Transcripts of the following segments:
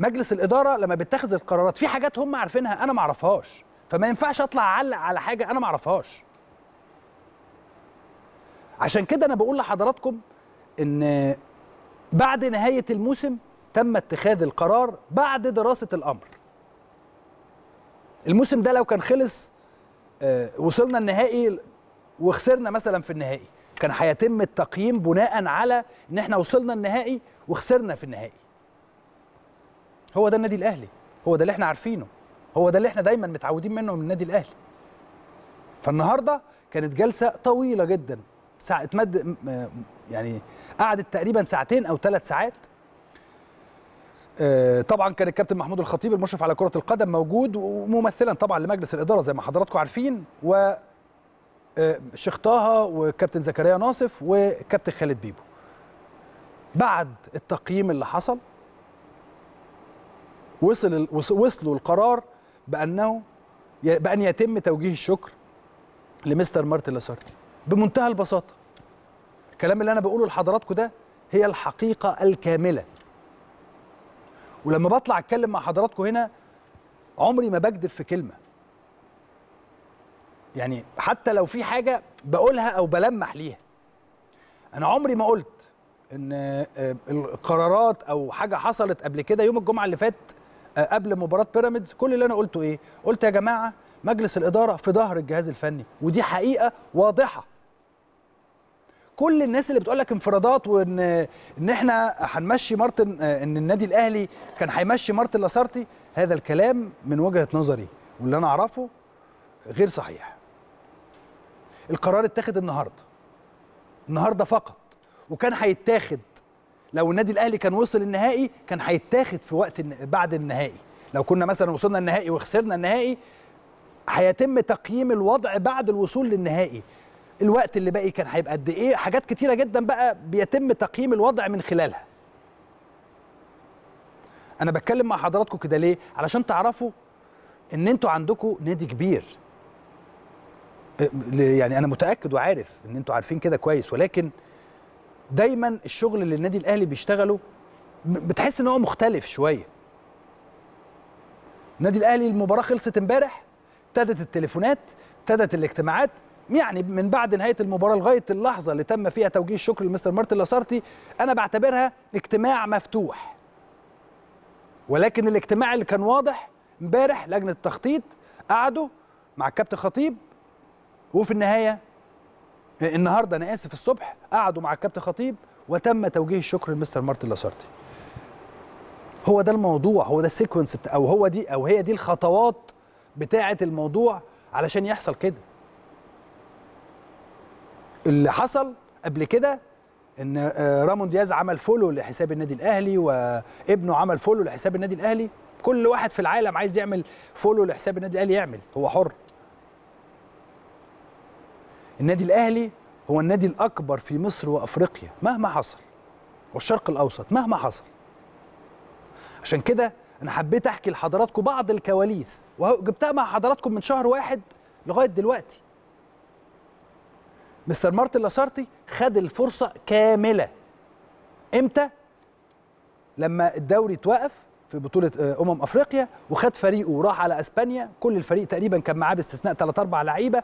مجلس الاداره لما بيتخذ القرارات في حاجات هم عارفينها انا ما اعرفهاش فما ينفعش اطلع اعلق على حاجه انا ما اعرفهاش عشان كده انا بقول لحضراتكم ان بعد نهايه الموسم تم اتخاذ القرار بعد دراسه الامر الموسم ده لو كان خلص آه، وصلنا النهائي وخسرنا مثلا في النهائي كان هيتم التقييم بناء على ان احنا وصلنا النهائي وخسرنا في النهائي هو ده النادي الاهلي هو ده اللي احنا عارفينه هو ده اللي احنا دايما متعودين منه من النادي الاهلي فالنهارده كانت جلسه طويله جدا ساعه اتمد يعني قعدت تقريبا ساعتين او ثلاث ساعات آه، طبعا كان الكابتن محمود الخطيب المشرف على كره القدم موجود وممثلا طبعا لمجلس الاداره زي ما حضراتكم عارفين و آه، شيخ طه وكابتن زكريا ناصف وكابتن خالد بيبو بعد التقييم اللي حصل وصل وصلوا القرار بانه بان يتم توجيه الشكر لمستر مارتن لاسارتي بمنتهى البساطه الكلام اللي انا بقوله لحضراتكم ده هي الحقيقه الكامله ولما بطلع اتكلم مع حضراتكم هنا عمري ما بكذب في كلمه يعني حتى لو في حاجه بقولها او بلمح ليها انا عمري ما قلت ان آه، القرارات او حاجه حصلت قبل كده يوم الجمعه اللي فات آه، قبل مباراه بيراميدز كل اللي انا قلته ايه قلت يا جماعه مجلس الاداره في ظهر الجهاز الفني ودي حقيقه واضحه كل الناس اللي بتقول لك انفرادات وان ان احنا هنمشي مارتن آه، ان النادي الاهلي كان هيمشي مارتن لاسارتي هذا الكلام من وجهه نظري واللي انا اعرفه غير صحيح القرار اتاخد النهارده النهارده فقط وكان هيتاخد لو النادي الاهلي كان وصل النهائي كان هيتاخد في وقت بعد النهائي لو كنا مثلا وصلنا النهائي وخسرنا النهائي هيتم تقييم الوضع بعد الوصول للنهائي الوقت اللي باقي كان هيبقى قد ايه حاجات كتيره جدا بقى بيتم تقييم الوضع من خلالها انا بتكلم مع حضراتكم كده ليه علشان تعرفوا ان انتوا عندكم نادي كبير إيه، يعني انا متاكد وعارف ان انتوا عارفين كده كويس ولكن دايما الشغل اللي النادي الاهلي بيشتغله بتحس ان هو مختلف شويه النادي الاهلي المباراه خلصت امبارح ابتدت التليفونات ابتدت الاجتماعات يعني من بعد نهايه المباراه لغايه اللحظه اللي تم فيها توجيه الشكر لمستر مارتن لاسارتي انا بعتبرها اجتماع مفتوح ولكن الاجتماع اللي كان واضح امبارح لجنه التخطيط قعدوا مع الكابتن خطيب وفي النهايه النهارده انا اسف الصبح قعدوا مع الكابتن خطيب وتم توجيه الشكر لمستر مارتن لاسارتي هو ده الموضوع هو ده السيكونس او هو دي او هي دي الخطوات بتاعه الموضوع علشان يحصل كده اللي حصل قبل كده ان آه، رامون دياز عمل فولو لحساب النادي الاهلي وابنه عمل فولو لحساب النادي الاهلي كل واحد في العالم عايز يعمل فولو لحساب النادي الاهلي يعمل هو حر النادي الاهلي هو النادي الاكبر في مصر وافريقيا مهما حصل والشرق الاوسط مهما حصل عشان كده انا حبيت احكي لحضراتكم بعض الكواليس وجبتها مع حضراتكم من شهر واحد لغايه دلوقتي مستر مارتن لاسارتي خد الفرصه كامله امتى لما الدوري اتوقف في بطوله آه، امم افريقيا وخد فريقه وراح على اسبانيا كل الفريق تقريبا كان معاه باستثناء 3 4 لعيبه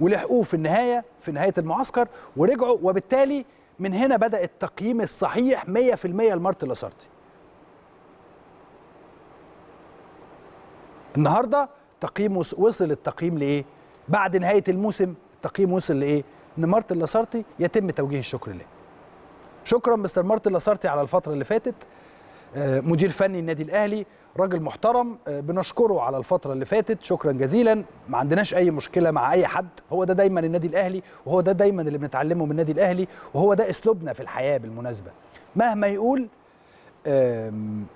ولحقوه في النهايه في نهايه المعسكر ورجعوا وبالتالي من هنا بدا التقييم الصحيح 100% لمارتن لاسارتي. النهارده تقييم وصل التقييم لايه؟ بعد نهايه الموسم التقييم وصل لايه؟ ان مارتن لاسارتي يتم توجيه الشكر له. شكرا مستر مارتن لاسارتي على الفتره اللي فاتت آه، مدير فني النادي الاهلي راجل محترم آه، بنشكره على الفتره اللي فاتت شكرا جزيلا ما عندناش اي مشكله مع اي حد هو ده دايما النادي الاهلي وهو ده دايما اللي بنتعلمه من النادي الاهلي وهو ده اسلوبنا في الحياه بالمناسبه مهما يقول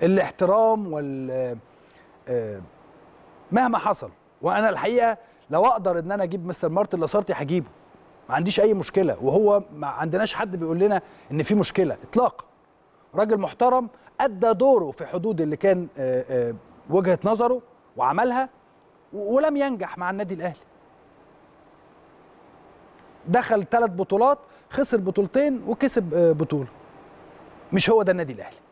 الاحترام وال آه، مهما حصل وانا الحقيقه لو اقدر ان انا اجيب مستر مارتن لاسارتي هجيبه ما عنديش اي مشكله وهو ما عندناش حد بيقول لنا ان في مشكله اطلاقا راجل محترم ادى دوره في حدود اللي كان آه، آه، وجهه نظره وعملها ولم ينجح مع النادي الاهلي دخل ثلاث بطولات خسر بطولتين وكسب آه، بطوله مش هو ده النادي الاهلي